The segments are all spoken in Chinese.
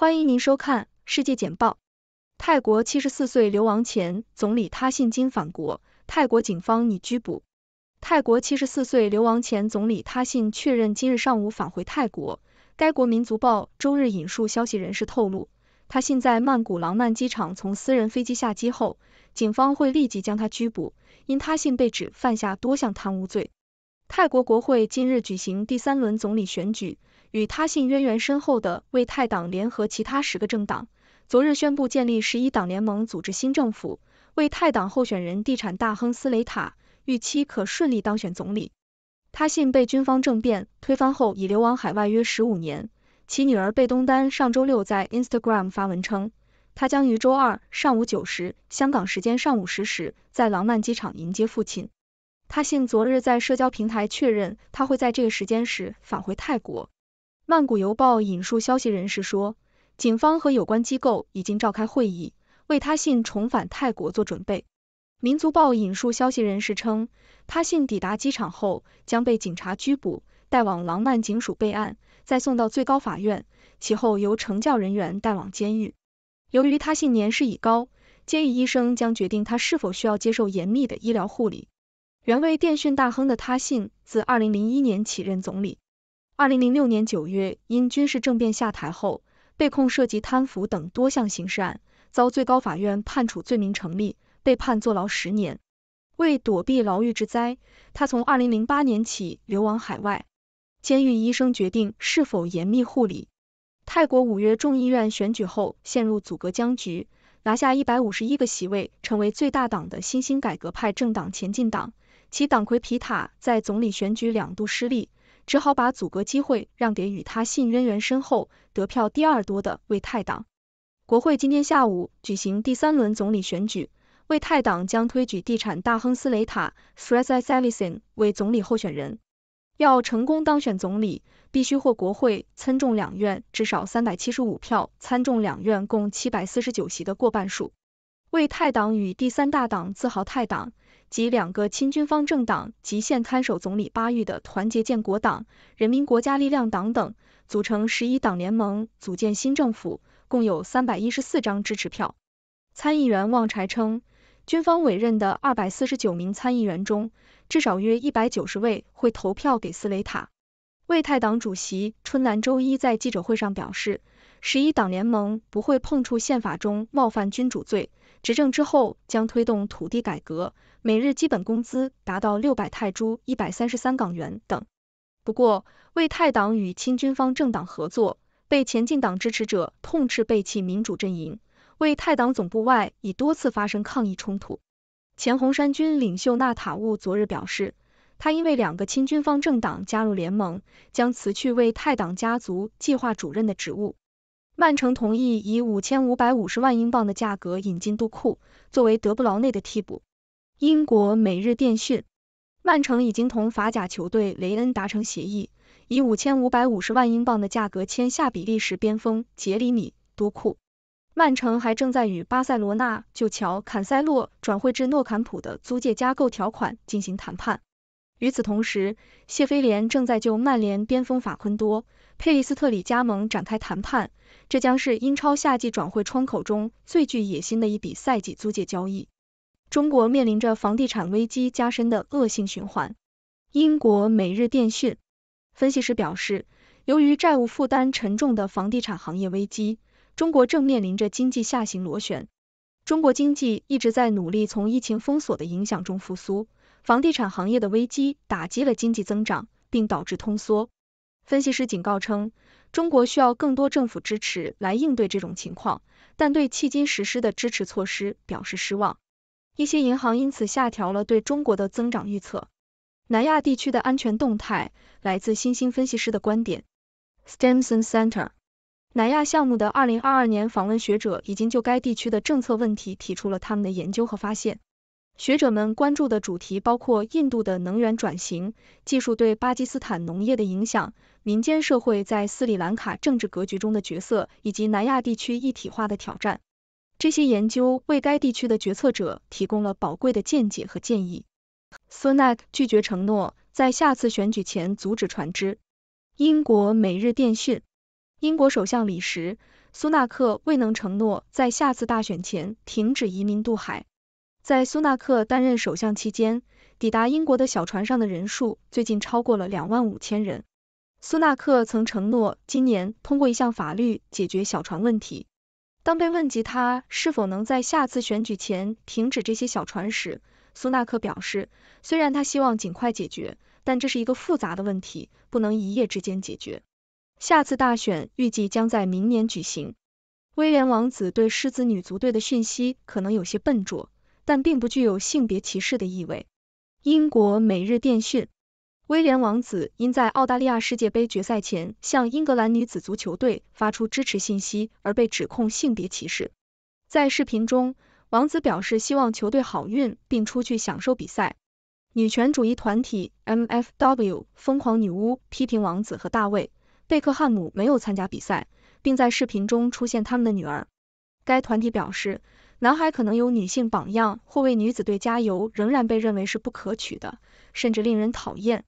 欢迎您收看《世界简报》。泰国七十四岁流亡前总理他信今返国，泰国警方拟拘捕。泰国七十四岁流亡前总理他信确认今日上午返回泰国。该国《民族报》周日引述消息人士透露，他信在曼谷廊曼机场从私人飞机下机后，警方会立即将他拘捕，因他信被指犯下多项贪污罪。泰国国会今日举行第三轮总理选举，与他信渊源深厚的为泰党联合其他十个政党，昨日宣布建立十一党联盟组织新政府。为泰党候选人地产大亨斯雷塔预期可顺利当选总理。他信被军方政变推翻后已流亡海外约十五年，其女儿贝东丹上周六在 Instagram 发文称，他将于周二上午九时（香港时间上午十时）在廊曼机场迎接父亲。他信昨日在社交平台确认，他会在这个时间时返回泰国。曼谷邮报引述消息人士说，警方和有关机构已经召开会议，为他信重返泰国做准备。民族报引述消息人士称，他信抵达机场后将被警察拘捕，带往廊曼警署备案，再送到最高法院，其后由惩教人员带往监狱。由于他信年事已高，监狱医生将决定他是否需要接受严密的医疗护理。原为电讯大亨的他信，自2001年起任总理。2006年9月因军事政变下台后，被控涉及贪腐等多项刑事案，遭最高法院判处罪名成立，被判坐牢十年。为躲避牢狱之灾，他从2008年起流亡海外。监狱医生决定是否严密护理。泰国五月众议院选举后陷入阻隔僵局，拿下151个席位，成为最大党的新兴改革派政党前进党。其党魁皮塔在总理选举两度失利，只好把阻隔机会让给与他信渊源深厚、得票第二多的魏泰党。国会今天下午举行第三轮总理选举，魏泰党将推举地产大亨斯雷塔 （Thrasa Salisin） 为总理候选人。要成功当选总理，必须获国会参众两院至少三百七十五票，参众两院共七百四十九席的过半数。魏泰党与第三大党自豪泰党。及两个亲军方政党及现看守总理巴育的团结建国党、人民国家力量党等组成十一党联盟组建新政府，共有三百一十四张支持票。参议员旺柴称，军方委任的二百四十九名参议员中，至少约一百九十位会投票给斯雷塔。魏泰党主席春兰周一在记者会上表示，十一党联盟不会碰触宪法中冒犯君主罪。执政之后将推动土地改革、每日基本工资达到六百泰铢、一百三十三港元等。不过，为泰党与亲军方政党合作，被前进党支持者痛斥背弃民主阵营。为泰党总部外已多次发生抗议冲突。前红衫军领袖纳塔务昨日表示，他因为两个亲军方政党加入联盟，将辞去为泰党家族计划主任的职务。曼城同意以五千五百五十万英镑的价格引进杜库，作为德布劳内的替补。英国每日电讯：曼城已经同法甲球队雷恩达成协议，以五千五百五十万英镑的价格签下比利时边锋杰里米·杜库。曼城还正在与巴塞罗那就乔·坎塞洛转会至诺坎普的租借加购条款进行谈判。与此同时，谢菲联正在就曼联边锋法昆多·佩利斯特里加盟展开谈判，这将是英超夏季转会窗口中最具野心的一笔赛季租借交易。中国面临着房地产危机加深的恶性循环。英国每日电讯分析师表示，由于债务负担沉重的房地产行业危机，中国正面临着经济下行螺旋。中国经济一直在努力从疫情封锁的影响中复苏。房地产行业的危机打击了经济增长，并导致通缩。分析师警告称，中国需要更多政府支持来应对这种情况，但对迄今实施的支持措施表示失望。一些银行因此下调了对中国的增长预测。南亚地区的安全动态来自新兴分析师的观点。Stimson Center 南亚项目的二零二二年访问学者已经就该地区的政策问题提出了他们的研究和发现。学者们关注的主题包括印度的能源转型、技术对巴基斯坦农业的影响、民间社会在斯里兰卡政治格局中的角色，以及南亚地区一体化的挑战。这些研究为该地区的决策者提供了宝贵的见解和建议。苏纳克拒绝承诺在下次选举前阻止船只。英国每日电讯：英国首相李什苏纳克未能承诺在下次大选前停止移民渡海。在苏纳克担任首相期间，抵达英国的小船上的人数最近超过了两万五千人。苏纳克曾承诺今年通过一项法律解决小船问题。当被问及他是否能在下次选举前停止这些小船时，苏纳克表示，虽然他希望尽快解决，但这是一个复杂的问题，不能一夜之间解决。下次大选预计将在明年举行。威廉王子对狮子女足队的讯息可能有些笨拙。但并不具有性别歧视的意味。英国每日电讯，威廉王子因在澳大利亚世界杯决赛前向英格兰女子足球队发出支持信息而被指控性别歧视。在视频中，王子表示希望球队好运，并出去享受比赛。女权主义团体 MFW 疯狂女巫批评王子和大卫贝克汉姆没有参加比赛，并在视频中出现他们的女儿。该团体表示。男孩可能有女性榜样或为女子队加油，仍然被认为是不可取的，甚至令人讨厌。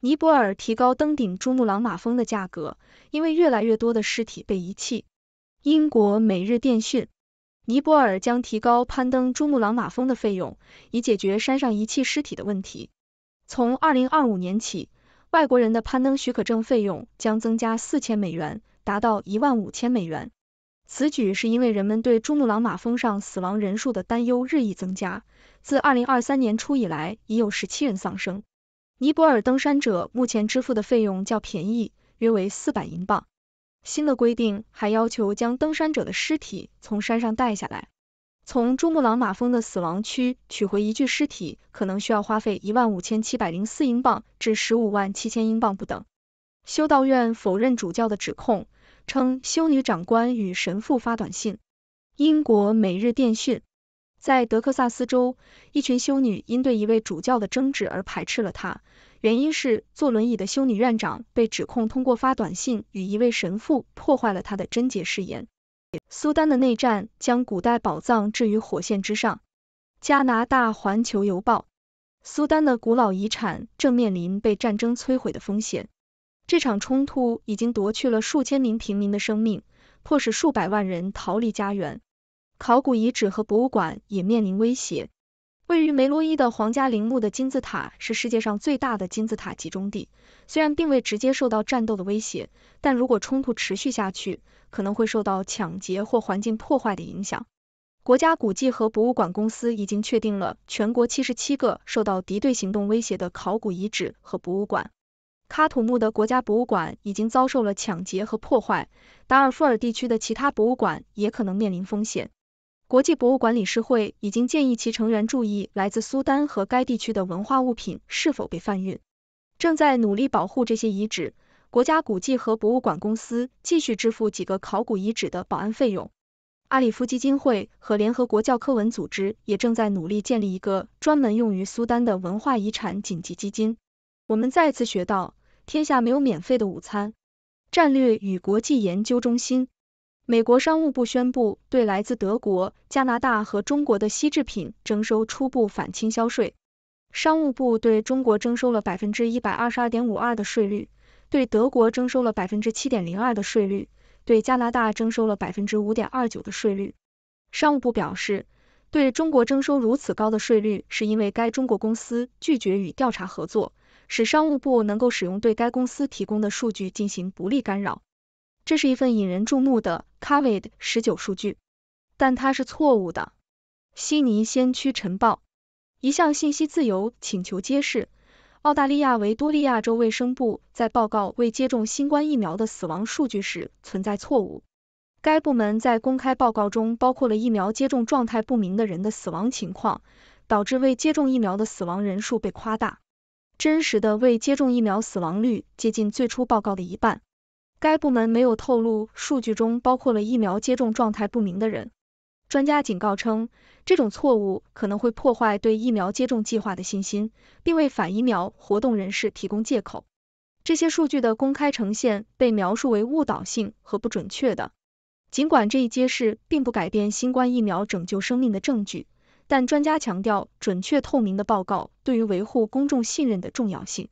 尼泊尔提高登顶珠穆朗玛峰的价格，因为越来越多的尸体被遗弃。英国每日电讯：尼泊尔将提高攀登珠穆朗玛峰的费用，以解决山上遗弃尸体的问题。从2025年起，外国人的攀登许可证费用将增加4000美元，达到15000美元。此举是因为人们对珠穆朗玛峰上死亡人数的担忧日益增加。自2023年初以来，已有17人丧生。尼泊尔登山者目前支付的费用较便宜，约为400英镑。新的规定还要求将登山者的尸体从山上带下来。从珠穆朗玛峰的死亡区取回一具尸体，可能需要花费1万5704英镑至15万0千英镑不等。修道院否认主教的指控。称修女长官与神父发短信。英国每日电讯，在德克萨斯州，一群修女因对一位主教的争执而排斥了他，原因是坐轮椅的修女院长被指控通过发短信与一位神父破坏了他的贞洁誓言。苏丹的内战将古代宝藏置于火线之上。加拿大环球邮报，苏丹的古老遗产正面临被战争摧毁的风险。这场冲突已经夺去了数千名平民的生命，迫使数百万人逃离家园。考古遗址和博物馆也面临威胁。位于梅罗伊的皇家陵墓的金字塔是世界上最大的金字塔集中地，虽然并未直接受到战斗的威胁，但如果冲突持续下去，可能会受到抢劫或环境破坏的影响。国家古迹和博物馆公司已经确定了全国七十七个受到敌对行动威胁的考古遗址和博物馆。喀土穆的国家博物馆已经遭受了抢劫和破坏，达尔富尔地区的其他博物馆也可能面临风险。国际博物馆理事会已经建议其成员注意来自苏丹和该地区的文化物品是否被贩运。正在努力保护这些遗址。国家古迹和博物馆公司继续支付几个考古遗址的保安费用。阿里夫基金会和联合国教科文组织也正在努力建立一个专门用于苏丹的文化遗产紧急基金。我们再次学到。天下没有免费的午餐。战略与国际研究中心，美国商务部宣布对来自德国、加拿大和中国的锡制品征收初步反倾销税。商务部对中国征收了百分之一百二十二点五二的税率，对德国征收了百分之七点零二的税率，对加拿大征收了百分之五点二九的税率。商务部表示，对中国征收如此高的税率，是因为该中国公司拒绝与调查合作。使商务部能够使用对该公司提供的数据进行不利干扰。这是一份引人注目的 COVID 十九数据，但它是错误的。悉尼先驱晨报一项信息自由请求揭示，澳大利亚维多利亚州卫生部在报告未接种新冠疫苗的死亡数据时存在错误。该部门在公开报告中包括了疫苗接种状态不明的人的死亡情况，导致未接种疫苗的死亡人数被夸大。真实的未接种疫苗死亡率接近最初报告的一半。该部门没有透露数据中包括了疫苗接种状态不明的人。专家警告称，这种错误可能会破坏对疫苗接种计划的信心，并为反疫苗活动人士提供借口。这些数据的公开呈现被描述为误导性和不准确的。尽管这一揭示并不改变新冠疫苗拯救生命的证据。但专家强调，准确透明的报告对于维护公众信任的重要性。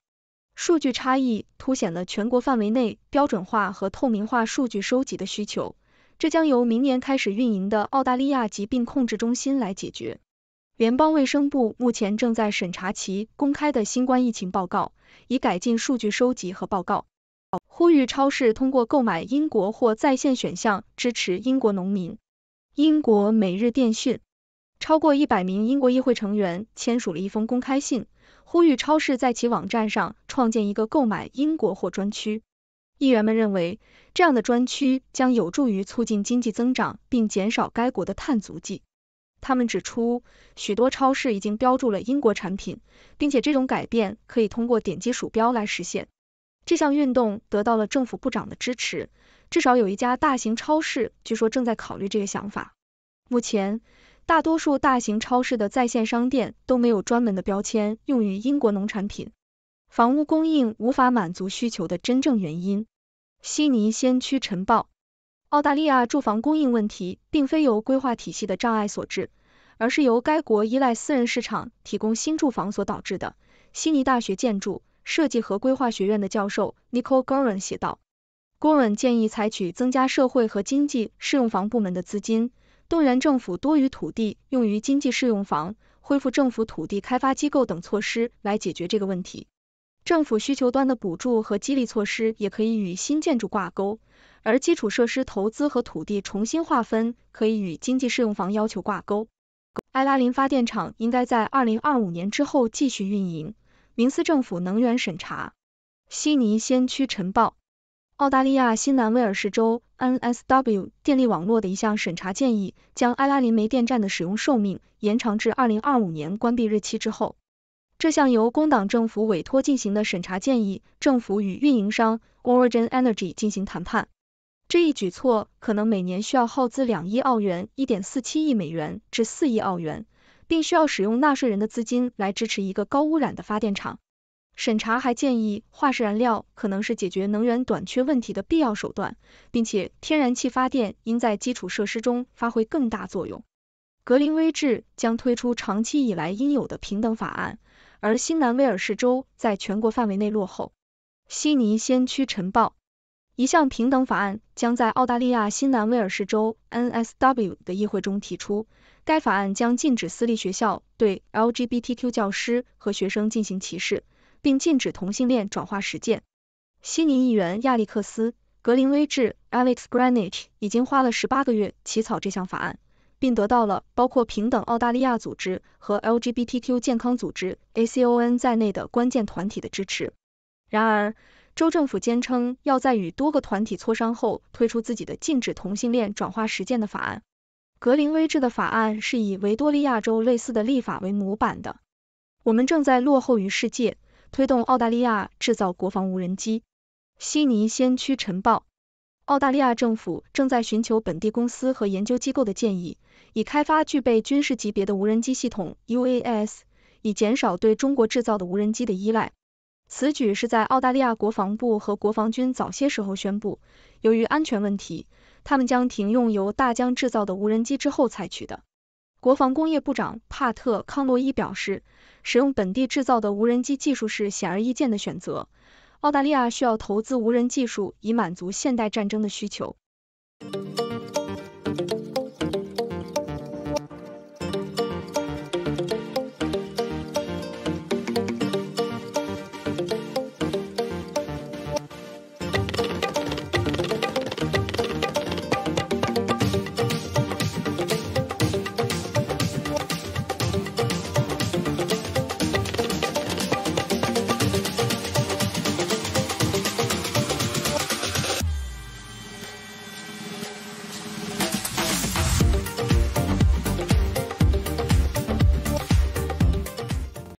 数据差异凸显了全国范围内标准化和透明化数据收集的需求，这将由明年开始运营的澳大利亚疾病控制中心来解决。联邦卫生部目前正在审查其公开的新冠疫情报告，以改进数据收集和报告。呼吁超市通过购买英国或在线选项支持英国农民。英国每日电讯。超过一百名英国议会成员签署了一封公开信，呼吁超市在其网站上创建一个购买英国货专区。议员们认为，这样的专区将有助于促进经济增长并减少该国的碳足迹。他们指出，许多超市已经标注了英国产品，并且这种改变可以通过点击鼠标来实现。这项运动得到了政府部长的支持，至少有一家大型超市据说正在考虑这个想法。目前，大多数大型超市的在线商店都没有专门的标签用于英国农产品。房屋供应无法满足需求的真正原因，悉尼先驱晨报。澳大利亚住房供应问题并非由规划体系的障碍所致，而是由该国依赖私人市场提供新住房所导致的。悉尼大学建筑、设计和规划学院的教授 Nicole Goren 写道，Goren 建议采取增加社会和经济适用房部门的资金。动员政府多余土地用于经济适用房，恢复政府土地开发机构等措施来解决这个问题。政府需求端的补助和激励措施也可以与新建筑挂钩，而基础设施投资和土地重新划分可以与经济适用房要求挂钩。埃拉林发电厂应该在二零二五年之后继续运营。明斯政府能源审查。悉尼先驱晨报。澳大利亚新南威尔士州 （NSW） 电力网络的一项审查建议，将埃拉林煤电站的使用寿命延长至二零二五年关闭日期之后。这项由工党政府委托进行的审查建议，政府与运营商 Origin Energy 进行谈判。这一举措可能每年需要耗资两亿澳元（一点四七亿美元）至四亿澳元，并需要使用纳税人的资金来支持一个高污染的发电厂。审查还建议化石燃料可能是解决能源短缺问题的必要手段，并且天然气发电应在基础设施中发挥更大作用。格林威治将推出长期以来应有的平等法案，而新南威尔士州在全国范围内落后。悉尼先驱晨报，一项平等法案将在澳大利亚新南威尔士州 （NSW） 的议会中提出，该法案将禁止私立学校对 LGBTQ 教师和学生进行歧视。并禁止同性恋转化实践。悉尼议员亚历克斯·格林威治 （Alex Greenwich） 已经花了十八个月起草这项法案，并得到了包括平等澳大利亚组织和 LGBTQ 健康组织 ACON 在内的关键团体的支持。然而，州政府坚称要在与多个团体磋商后推出自己的禁止同性恋转化实践的法案。格林威治的法案是以维多利亚州类似的立法为模板的。我们正在落后于世界。推动澳大利亚制造国防无人机。悉尼先驱晨报，澳大利亚政府正在寻求本地公司和研究机构的建议，以开发具备军事级别的无人机系统 UAS，以减少对中国制造的无人机的依赖。此举是在澳大利亚国防部和国防军早些时候宣布，由于安全问题，他们将停用由大疆制造的无人机之后采取的。国防工业部长帕特·康洛伊表示，使用本地制造的无人机技术是显而易见的选择。澳大利亚需要投资无人技术，以满足现代战争的需求。